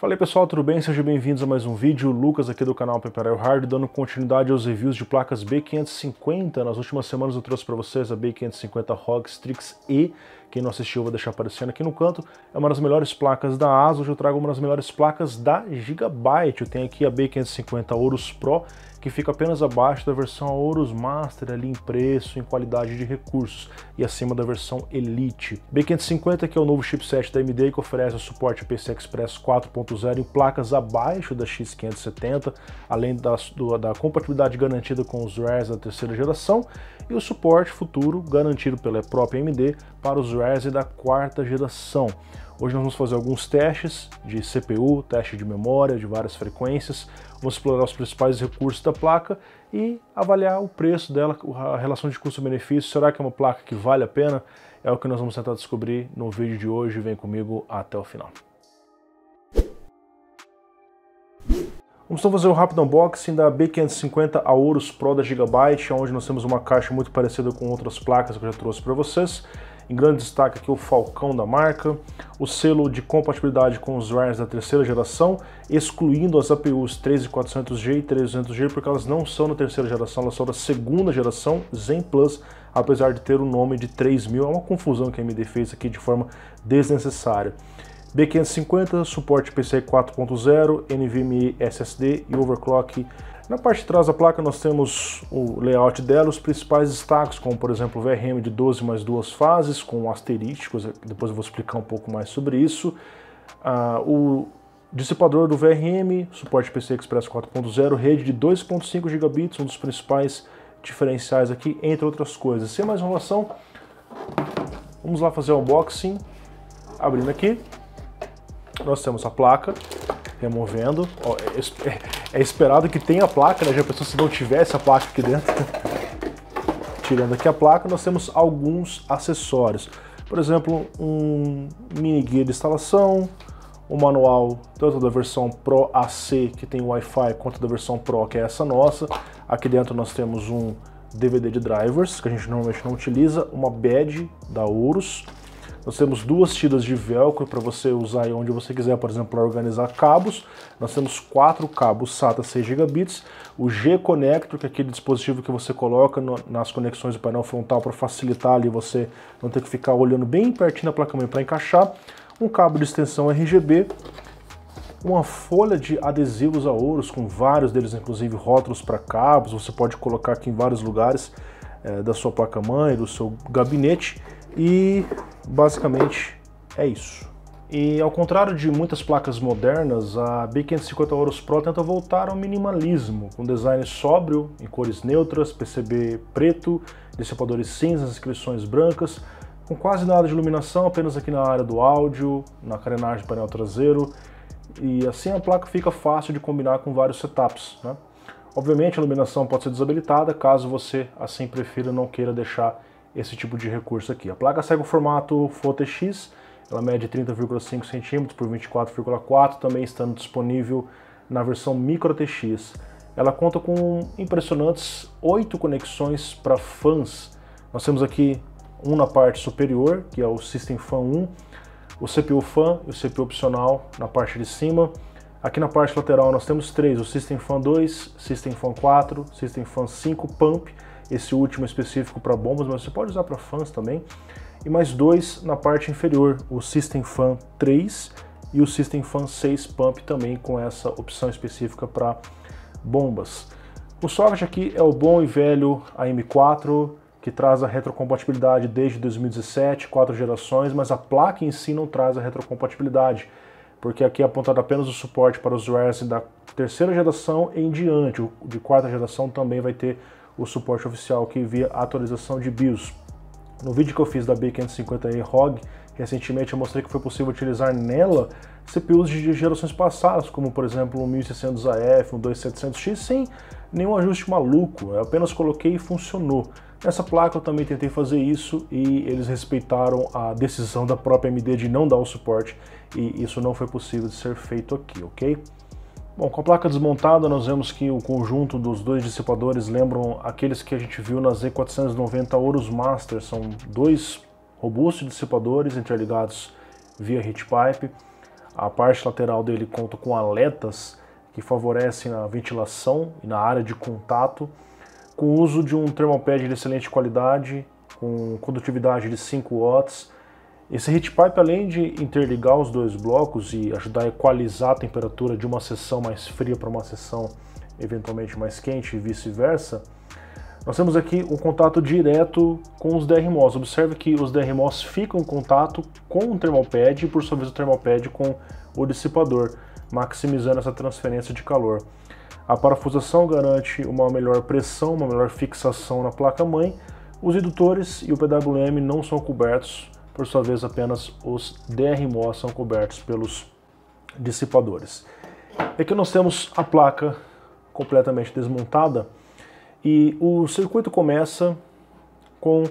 Falei pessoal, tudo bem? Sejam bem-vindos a mais um vídeo. Lucas aqui do canal o Hard, dando continuidade aos reviews de placas B550. Nas últimas semanas eu trouxe para vocês a B550 Hogstrix E quem não assistiu, vou deixar aparecendo aqui no canto. É uma das melhores placas da ASUS. Hoje eu trago uma das melhores placas da Gigabyte. Eu tenho aqui a B550 Ouros Pro, que fica apenas abaixo da versão Ouros Master ali em preço, em qualidade de recursos e acima da versão Elite. B550 que é o novo chipset da AMD que oferece o suporte PCI Express 4.0 em placas abaixo da X570, além da, do, da compatibilidade garantida com os RARs da terceira geração e o suporte futuro garantido pela própria AMD para os rares da quarta geração. Hoje nós vamos fazer alguns testes de CPU, teste de memória, de várias frequências, vamos explorar os principais recursos da placa e avaliar o preço dela, a relação de custo-benefício, será que é uma placa que vale a pena? É o que nós vamos tentar descobrir no vídeo de hoje, vem comigo até o final. Vamos então fazer um rápido unboxing da B550 Aorus Pro da Gigabyte, onde nós temos uma caixa muito parecida com outras placas que eu já trouxe para vocês. Em grande destaque aqui é o Falcão da marca, o selo de compatibilidade com os RARs da terceira geração, excluindo as APUs 13400G e 300G, porque elas não são da terceira geração, elas são da segunda geração Zen Plus, apesar de ter o nome de 3000, é uma confusão que a AMD fez aqui de forma desnecessária. B550, suporte PCIe 4.0, NVMe SSD e overclock na parte de trás da placa nós temos o layout dela, os principais destaques, como por exemplo o VRM de 12 mais duas fases, com asterísticos, depois eu vou explicar um pouco mais sobre isso. Ah, o dissipador do VRM, suporte PCI Express 4.0, rede de 2.5 gigabits, um dos principais diferenciais aqui, entre outras coisas. Sem mais enrolação, vamos lá fazer o unboxing. Abrindo aqui, nós temos a placa, removendo. Ó, é, é, é, esperado que tenha placa, né? Já pensou se não tivesse a placa aqui dentro? Tirando aqui a placa, nós temos alguns acessórios. Por exemplo, um mini guia de instalação, o manual tanto da versão Pro AC, que tem Wi-Fi, quanto da versão Pro, que é essa nossa. Aqui dentro nós temos um DVD de drivers, que a gente normalmente não utiliza, uma badge da Ouros, nós temos duas tiras de velcro para você usar aí onde você quiser, por exemplo, para organizar cabos. Nós temos quatro cabos SATA 6 gigabits, o G-Connector, que é aquele dispositivo que você coloca no, nas conexões do painel frontal para facilitar ali você não ter que ficar olhando bem pertinho da placa-mãe para encaixar, um cabo de extensão RGB, uma folha de adesivos a ouros, com vários deles, inclusive rótulos para cabos, você pode colocar aqui em vários lugares é, da sua placa-mãe, do seu gabinete, e basicamente é isso. E ao contrário de muitas placas modernas, a B550 Horus Pro tenta voltar ao minimalismo, com design sóbrio, em cores neutras, PCB preto, dissipadores cinzas, inscrições brancas, com quase nada de iluminação, apenas aqui na área do áudio, na carenagem do painel traseiro, e assim a placa fica fácil de combinar com vários setups. Né? Obviamente a iluminação pode ser desabilitada caso você assim prefira não queira deixar esse tipo de recurso aqui. A placa segue o formato FOTX, ela mede 30,5 cm por 24,4, também estando disponível na versão Micro TX. Ela conta com impressionantes oito conexões para fãs. Nós temos aqui um na parte superior, que é o System Fan 1, o CPU Fan e o CPU opcional na parte de cima. Aqui na parte lateral nós temos três, o System Fan 2, System Fan 4, System Fan 5 Pump esse último específico para bombas, mas você pode usar para fãs também. E mais dois na parte inferior, o System Fan 3 e o System Fan 6 Pump também com essa opção específica para bombas. O socket aqui é o bom e velho AM4, que traz a retrocompatibilidade desde 2017, quatro gerações, mas a placa em si não traz a retrocompatibilidade, porque aqui é apontado apenas o suporte para os wares da terceira geração em diante, o de quarta geração também vai ter o suporte oficial que via atualização de BIOS. No vídeo que eu fiz da B550E ROG, recentemente eu mostrei que foi possível utilizar nela CPUs de gerações passadas, como por exemplo um 1600AF, um 2700X, sem nenhum ajuste maluco, eu apenas coloquei e funcionou. Nessa placa eu também tentei fazer isso e eles respeitaram a decisão da própria AMD de não dar o suporte e isso não foi possível de ser feito aqui, ok? Bom, com a placa desmontada nós vemos que o conjunto dos dois dissipadores lembram aqueles que a gente viu na Z490 Horus Master, são dois robustos dissipadores interligados via heat pipe. A parte lateral dele conta com aletas que favorecem a ventilação e na área de contato, com o uso de um termopad de excelente qualidade, com condutividade de 5 watts, esse heat pipe, além de interligar os dois blocos e ajudar a equalizar a temperatura de uma seção mais fria para uma seção eventualmente mais quente e vice-versa, nós temos aqui um contato direto com os DRMOs. Observe que os DRMOs ficam em contato com o termopad e, por sua vez, o termopad com o dissipador, maximizando essa transferência de calor. A parafusação garante uma melhor pressão, uma melhor fixação na placa-mãe. Os indutores e o PWM não são cobertos por sua vez, apenas os DRMO são cobertos pelos dissipadores. Aqui é nós temos a placa completamente desmontada e o circuito começa com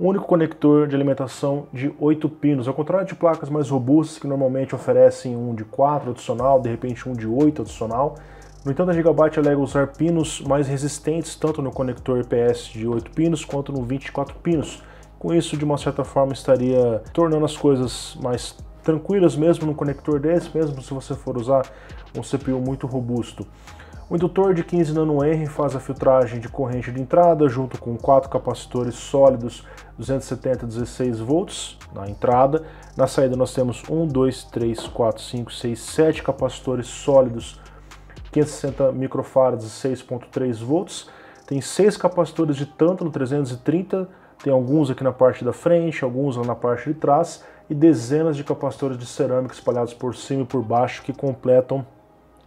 um único conector de alimentação de 8 pinos, ao contrário de placas mais robustas que normalmente oferecem um de 4 adicional, de repente um de 8 adicional. No entanto, a Gigabyte alega usar pinos mais resistentes tanto no conector IPS de 8 pinos quanto no 24 pinos, com isso, de uma certa forma, estaria tornando as coisas mais tranquilas mesmo no conector desse, mesmo se você for usar um CPU muito robusto. O indutor de 15 nanoenre faz a filtragem de corrente de entrada junto com quatro capacitores sólidos 270 16 volts na entrada. Na saída nós temos 1, 2, 3, 4, 5, 6, 7 capacitores sólidos 560 microfarads 6.3 volts. Tem seis capacitores de tântalo 330 tem alguns aqui na parte da frente, alguns lá na parte de trás e dezenas de capacitores de cerâmica espalhados por cima e por baixo que completam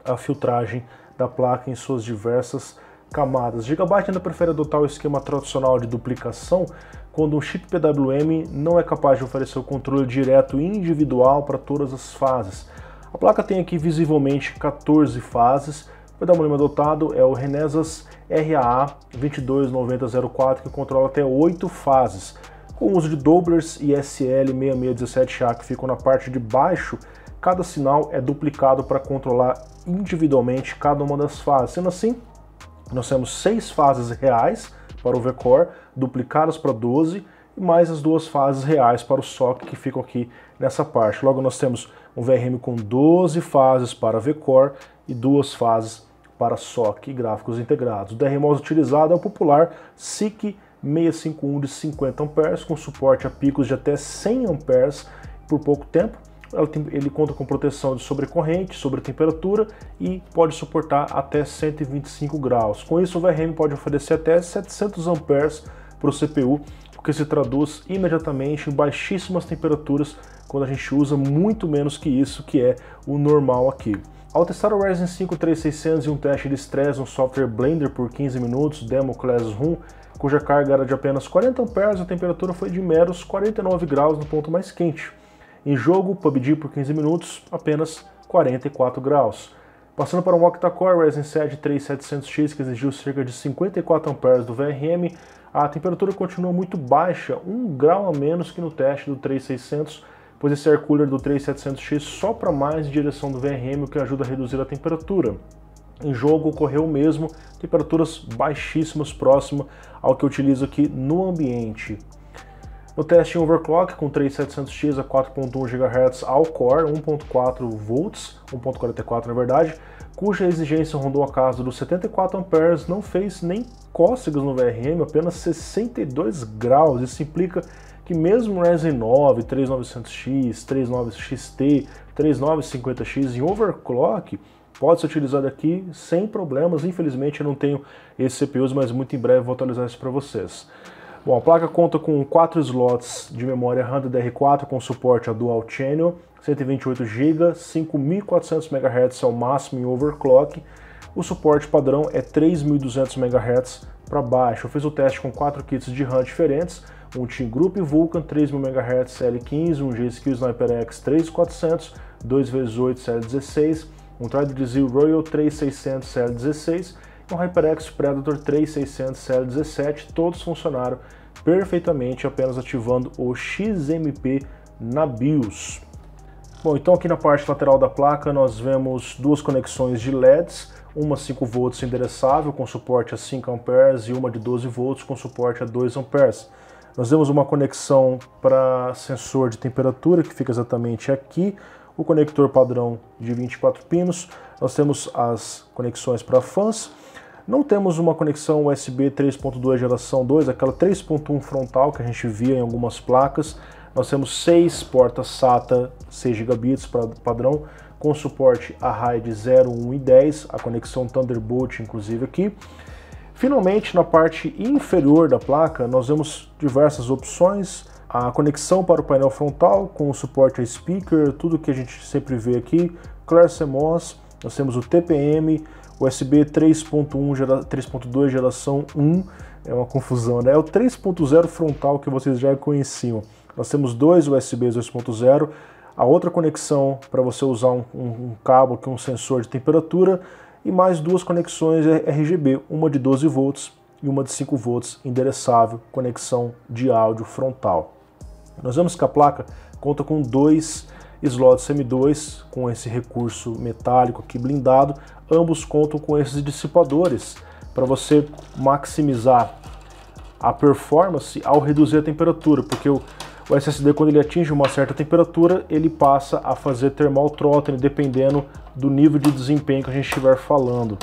a filtragem da placa em suas diversas camadas. Gigabyte ainda prefere adotar o esquema tradicional de duplicação quando um chip PWM não é capaz de oferecer o controle direto individual para todas as fases. A placa tem aqui visivelmente 14 fases o pedalmônio adotado é o Renesas RAA 229004, que controla até 8 fases, com o uso de doblers e SL6617A que ficam na parte de baixo cada sinal é duplicado para controlar individualmente cada uma das fases. Sendo assim, nós temos seis fases reais para o V-Core, duplicadas para 12, e mais as duas fases reais para o SOC que ficam aqui nessa parte. Logo nós temos um VRM com 12 fases para V-Core e duas fases para SOC e gráficos integrados. O DRMOS utilizado é o popular SIC 651 de 50 amperes, com suporte a picos de até 100 amperes por pouco tempo. Ele conta com proteção de sobrecorrente, sobre temperatura e pode suportar até 125 graus. Com isso, o VRM pode oferecer até 700 amperes para o CPU, o que se traduz imediatamente em baixíssimas temperaturas quando a gente usa muito menos que isso, que é o normal aqui. Ao testar o Ryzen 5 3600 e um teste de estresse no software Blender por 15 minutos, demo Classroom, cuja carga era de apenas 40 amperes, a temperatura foi de meros 49 graus no ponto mais quente. Em jogo, PUBG por 15 minutos, apenas 44 graus. Passando para um octa-core Ryzen 7 3700X que exigiu cerca de 54 amperes do VRM, a temperatura continuou muito baixa, 1 grau a menos que no teste do 3600 pois esse air cooler do 3700X sopra mais em direção do VRM, o que ajuda a reduzir a temperatura. Em jogo ocorreu o mesmo, temperaturas baixíssimas próximo ao que eu utilizo aqui no ambiente. No teste em overclock com 3700X a 4.1 GHz ao core, 1.4 volts, 1.44 na verdade, cuja exigência rondou a casa dos 74 amperes, não fez nem cócegas no VRM, apenas 62 graus. Isso implica que mesmo Ryzen 9, 3900X, 3900XT, 3950X em overclock, pode ser utilizado aqui sem problemas. Infelizmente eu não tenho esses CPUs, mas muito em breve vou atualizar isso para vocês. Bom, a placa conta com 4 slots de memória RAM DDR4 com suporte a dual channel, 128 GB, 5400 MHz é o máximo em overclock. O suporte padrão é 3200 MHz para baixo. Eu fiz o teste com 4 kits de RAM diferentes, um Team Group Vulcan 3000 MHz L15, um G-Skill Sniper X 3400, 2x8 CL16, um Trident Zero Royal 3600 CL16 e um HyperX Predator 3600 CL17, todos funcionaram perfeitamente apenas ativando o XMP na BIOS. Bom, então aqui na parte lateral da placa nós vemos duas conexões de LEDs, uma 5V endereçável com suporte a 5 A e uma de 12V com suporte a 2 A. Nós temos uma conexão para sensor de temperatura que fica exatamente aqui, o conector padrão de 24 pinos, nós temos as conexões para fãs, não temos uma conexão USB 3.2 geração 2, aquela 3.1 frontal que a gente via em algumas placas. Nós temos seis portas SATA 6 GB padrão, com suporte a RAID 0, 1 e 10, a conexão Thunderbolt inclusive aqui. Finalmente, na parte inferior da placa, nós vemos diversas opções, a conexão para o painel frontal com o suporte a speaker, tudo que a gente sempre vê aqui, Claire CMOS, nós temos o TPM, USB 3.1, gera, 3.2 geração 1, é uma confusão, né? É o 3.0 frontal que vocês já conheciam. Nós temos dois USBs 2.0, a outra conexão para você usar um, um, um cabo aqui, um sensor de temperatura, e mais duas conexões RGB, uma de 12 volts e uma de 5 volts endereçável, conexão de áudio frontal. Nós vemos que a placa conta com dois slots M2 com esse recurso metálico aqui blindado, ambos contam com esses dissipadores para você maximizar a performance ao reduzir a temperatura, porque o o SSD quando ele atinge uma certa temperatura, ele passa a fazer thermal throttling dependendo do nível de desempenho que a gente estiver falando.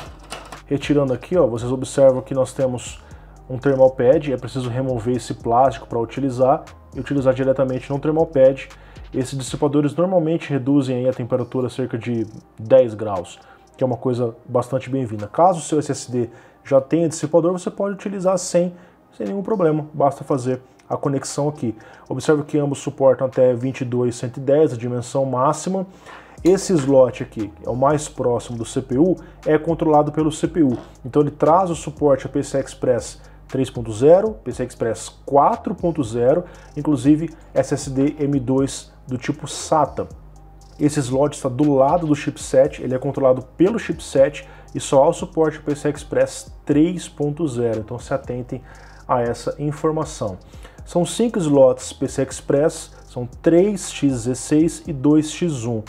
Retirando aqui, ó, vocês observam que nós temos um thermal pad, é preciso remover esse plástico para utilizar e utilizar diretamente no thermal pad. Esses dissipadores normalmente reduzem a temperatura a cerca de 10 graus, que é uma coisa bastante bem-vinda. Caso o seu SSD já tenha dissipador, você pode utilizar sem, sem nenhum problema, basta fazer a conexão aqui. Observe que ambos suportam até 22.110, a dimensão máxima. Esse slot aqui, é o mais próximo do CPU, é controlado pelo CPU. Então ele traz o suporte a PCI Express 3.0, PCI Express 4.0, inclusive SSD M2 do tipo SATA. Esse slot está do lado do chipset, ele é controlado pelo chipset e só há o suporte PCI Express 3.0, então se atentem a essa informação. São cinco slots PCI Express, são 3x16 e 2x1.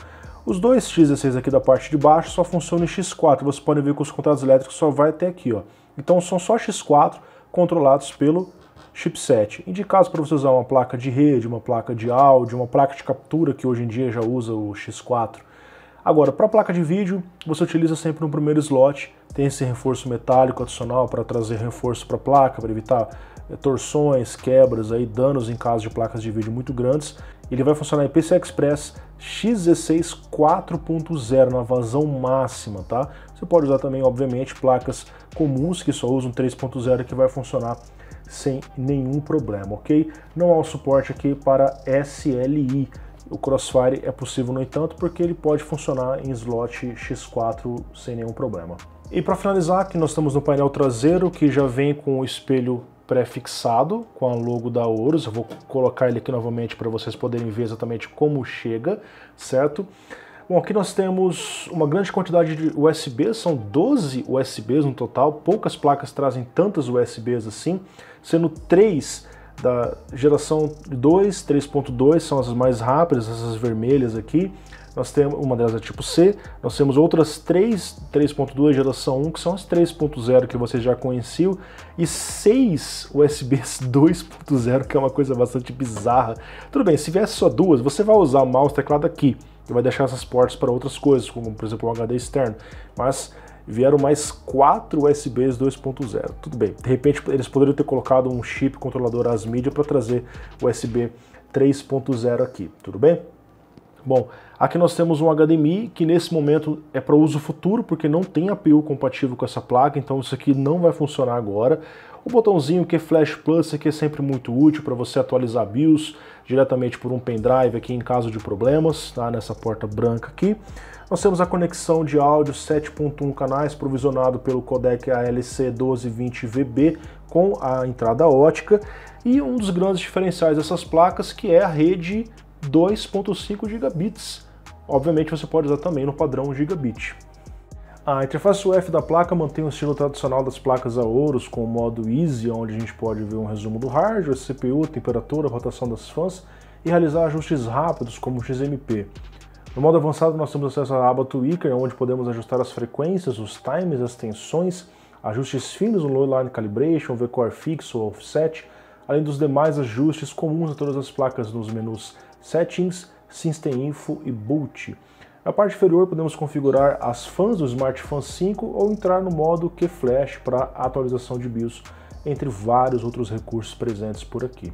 Os dois X16 aqui da parte de baixo só funcionam em X4, vocês podem ver que os contatos elétricos só vai até aqui, ó. Então são só X4 controlados pelo chipset. Indicados para você usar uma placa de rede, uma placa de áudio, uma placa de captura que hoje em dia já usa o X4. Agora, para a placa de vídeo, você utiliza sempre no primeiro slot, tem esse reforço metálico adicional para trazer reforço para a placa, para evitar é, torções, quebras, aí, danos em caso de placas de vídeo muito grandes. Ele vai funcionar em PCI Express x16 4.0 na vazão máxima, tá? Você pode usar também, obviamente, placas comuns que só usam 3.0 que vai funcionar sem nenhum problema, ok? Não há o suporte aqui para SLI. O Crossfire é possível, no entanto, porque ele pode funcionar em slot X4 sem nenhum problema. E para finalizar, aqui nós estamos no painel traseiro, que já vem com o espelho prefixado com a logo da Ouros. Eu vou colocar ele aqui novamente para vocês poderem ver exatamente como chega, certo? Bom, aqui nós temos uma grande quantidade de USBs, são 12 USBs no total, poucas placas trazem tantas USBs assim, sendo 3 da geração 2, 3.2 são as mais rápidas, essas vermelhas aqui, nós temos uma delas é tipo C, nós temos outras três 3.2 geração 1, que são as 3.0 que vocês já conheciam, e seis USBs 2.0, que é uma coisa bastante bizarra. Tudo bem, se viesse só duas, você vai usar o mouse teclado aqui, e vai deixar essas portas para outras coisas, como por exemplo um HD externo, mas vieram mais quatro USBs 2.0. Tudo bem. De repente eles poderiam ter colocado um chip controlador as mídias para trazer USB 3.0 aqui. Tudo bem? Bom, aqui nós temos um HDMI que nesse momento é para uso futuro, porque não tem APU compatível com essa placa, então isso aqui não vai funcionar agora. O botãozinho que é Flash Plus aqui é sempre muito útil para você atualizar BIOS diretamente por um pendrive aqui em caso de problemas, tá? nessa porta branca aqui. Nós temos a conexão de áudio 7.1 canais provisionado pelo codec ALC 1220VB com a entrada ótica e um dos grandes diferenciais dessas placas que é a rede 2.5 gigabits. Obviamente você pode usar também no padrão gigabit. A interface UF da placa mantém o estilo tradicional das placas a ouros, com o modo Easy, onde a gente pode ver um resumo do hardware, CPU, temperatura, rotação das fãs e realizar ajustes rápidos como o XMP. No modo avançado nós temos acesso à aba Tweaker, onde podemos ajustar as frequências, os times, as tensões, ajustes finos no low line calibration, VCore fixo ou offset, além dos demais ajustes comuns a todas as placas nos menus Settings, System Info e Boot. Na parte inferior podemos configurar as fãs do smartphone 5 ou entrar no modo Q-Flash para atualização de BIOS, entre vários outros recursos presentes por aqui.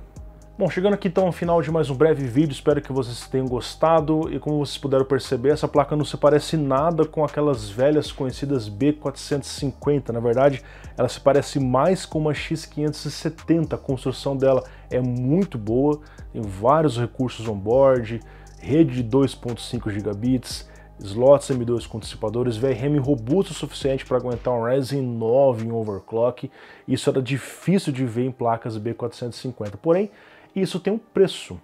Bom, chegando aqui então ao final de mais um breve vídeo, espero que vocês tenham gostado e como vocês puderam perceber, essa placa não se parece nada com aquelas velhas conhecidas B450, na verdade ela se parece mais com uma X570, a construção dela é muito boa, tem vários recursos on-board, rede de 2.5 gigabits, slots M2 com dissipadores, VRM robusto o suficiente para aguentar um Ryzen 9 em overclock, isso era difícil de ver em placas B450, porém e isso tem um preço.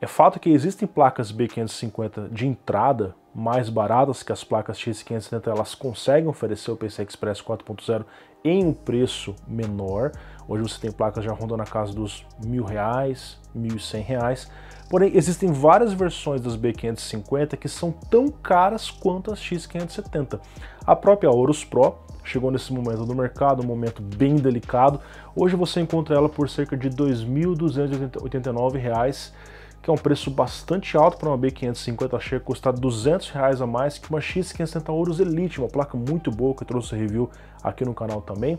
É fato que existem placas B550 de entrada mais baratas que as placas X570, elas conseguem oferecer o PCI Express 4.0 em um preço menor. Hoje você tem placas já rondando na casa dos mil reais, mil e cem reais. Porém, existem várias versões das B550 que são tão caras quanto as X570. A própria Horus Pro chegou nesse momento do mercado, um momento bem delicado. Hoje você encontra ela por cerca de R$ 2.289, que é um preço bastante alto para uma B550 chega custar R$ 200 reais a mais que uma X570 Ouros Elite, uma placa muito boa que eu trouxe review aqui no canal também.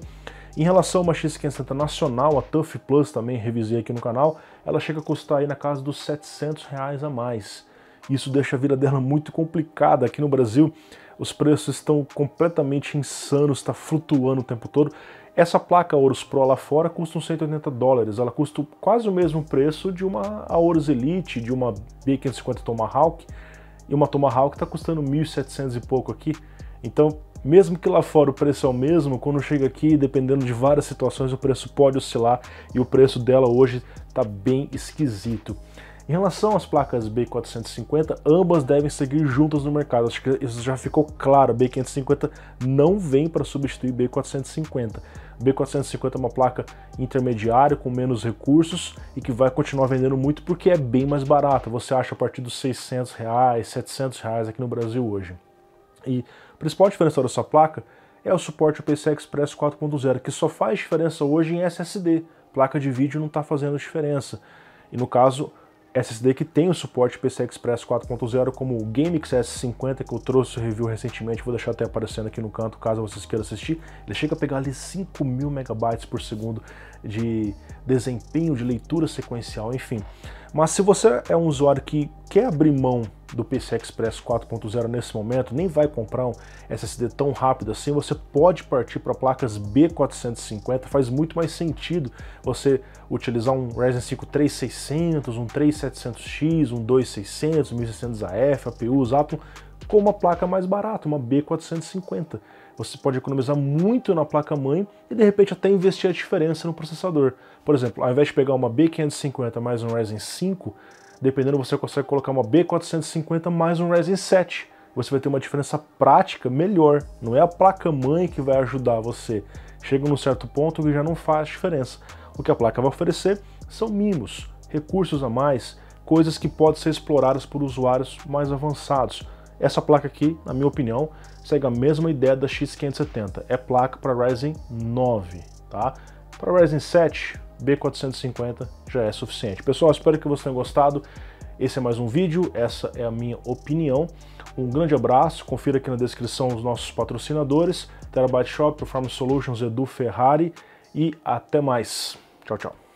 Em relação a uma x nacional, a Tuff Plus também revisei aqui no canal, ela chega a custar aí na casa dos 700 reais a mais. Isso deixa a vida dela muito complicada aqui no Brasil. Os preços estão completamente insanos, está flutuando o tempo todo. Essa placa Horus Pro lá fora custa uns 180 dólares. Ela custa quase o mesmo preço de uma Horus Elite, de uma B550 Tomahawk. E uma Tomahawk está custando 1.700 e pouco aqui. Então mesmo que lá fora o preço é o mesmo, quando chega aqui, dependendo de várias situações, o preço pode oscilar e o preço dela hoje está bem esquisito. Em relação às placas B450, ambas devem seguir juntas no mercado. Acho que isso já ficou claro. A B550 não vem para substituir B450. B450 é uma placa intermediária com menos recursos e que vai continuar vendendo muito porque é bem mais barata. Você acha a partir dos 600 reais, 700 reais aqui no Brasil hoje. E a principal diferença dessa placa é o suporte ao PCI Express 4.0, que só faz diferença hoje em SSD. Placa de vídeo não está fazendo diferença. E no caso, SSD que tem o suporte PCI Express 4.0, como o GameX S50, que eu trouxe o review recentemente, vou deixar até aparecendo aqui no canto, caso vocês queiram assistir. Ele chega a pegar ali 5.000 MB por segundo de desempenho, de leitura sequencial, enfim. Mas se você é um usuário que quer abrir mão do PCI Express 4.0 nesse momento, nem vai comprar um SSD tão rápido assim, você pode partir para placas B450, faz muito mais sentido você utilizar um Ryzen 5 3600, um 3700X, um 2600, 1600AF, APU, Atom, com uma placa mais barata, uma B450. Você pode economizar muito na placa-mãe e de repente até investir a diferença no processador. Por exemplo, ao invés de pegar uma B550 mais um Ryzen 5, dependendo você consegue colocar uma B450 mais um Ryzen 7. Você vai ter uma diferença prática melhor. Não é a placa-mãe que vai ajudar você. Chega num certo ponto que já não faz diferença. O que a placa vai oferecer são mimos, recursos a mais, coisas que podem ser exploradas por usuários mais avançados. Essa placa aqui, na minha opinião, segue a mesma ideia da X570. É placa para Ryzen 9, tá? Para Ryzen 7, B450 já é suficiente. Pessoal, espero que vocês tenham gostado. Esse é mais um vídeo, essa é a minha opinião. Um grande abraço, confira aqui na descrição os nossos patrocinadores, Terabyte Shop, Performance Solutions, Edu Ferrari e até mais. Tchau, tchau.